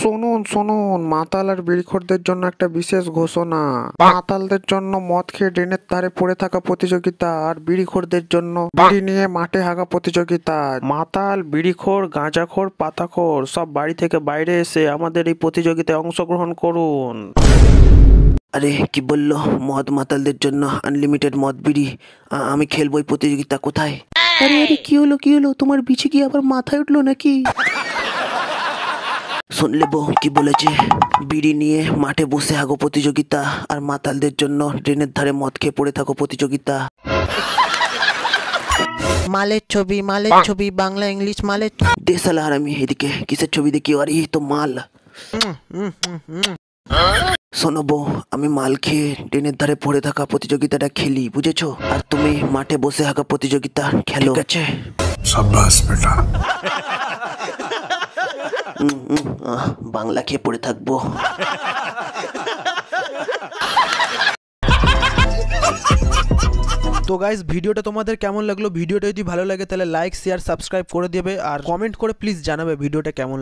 শুনুন শুনুন মাতাল আর বিড়িখোরদের জন্য একটা বিশেষ ঘোষণা মাতালদের জন্য মদ খেয়ে ড্রেনের তারে পড়ে থাকা প্রতিযোগিতা আর বিড়িখোরদের জন্য বাড়ি নিয়ে মাঠে হাগা প্রতিযোগিতা মাতাল বিড়িখোর গাঁজাখোর পাতাখোর সব বাড়ি থেকে বাইরে এসে আমাদের এই প্রতিযোগিতায় অংশগ্রহণ করুন আরে কি বললো মদ মাতালদের জন্য আনলিমিটেড মদ বিড়ি আমি খেলবো এই প্রতিযোগিতা কোথায় আরে আরে কি হলো কি হলো তোমার বিচি কি আবার মাথায় উঠলো নাকি শুনলে বউ কি বলেছে বিড়ি নিয়ে মাঠে বসে আগো প্রতিযোগিতা আর মাতালদের জন্য ড্রেনের ধারে মদ খেয়ে পড়ে থাকো প্রতিযোগিতা মালের ছবি মালের ছবি বাংলা ইংলিশ মালের আর আমি এদিকে কিসের ছবি দেখি আর এই তো মাল শোনো বউ আমি মাল খেয়ে ড্রেনের ধারে পড়ে থাকা প্রতিযোগিতাটা খেলি বুঝেছো আর তুমি মাঠে বসে থাকা প্রতিযোগিতা খেলো ঠিক আছে সাব্বাস বেটা বাংলা খেয়ে পড়ে থাকবো তো গাইজ ভিডিওটা তোমাদের কেমন লাগলো ভিডিওটা যদি ভালো লাগে তাহলে লাইক শেয়ার সাবস্ক্রাইব করে দেবে আর কমেন্ট করে প্লিজ জানাবে ভিডিওটা কেমন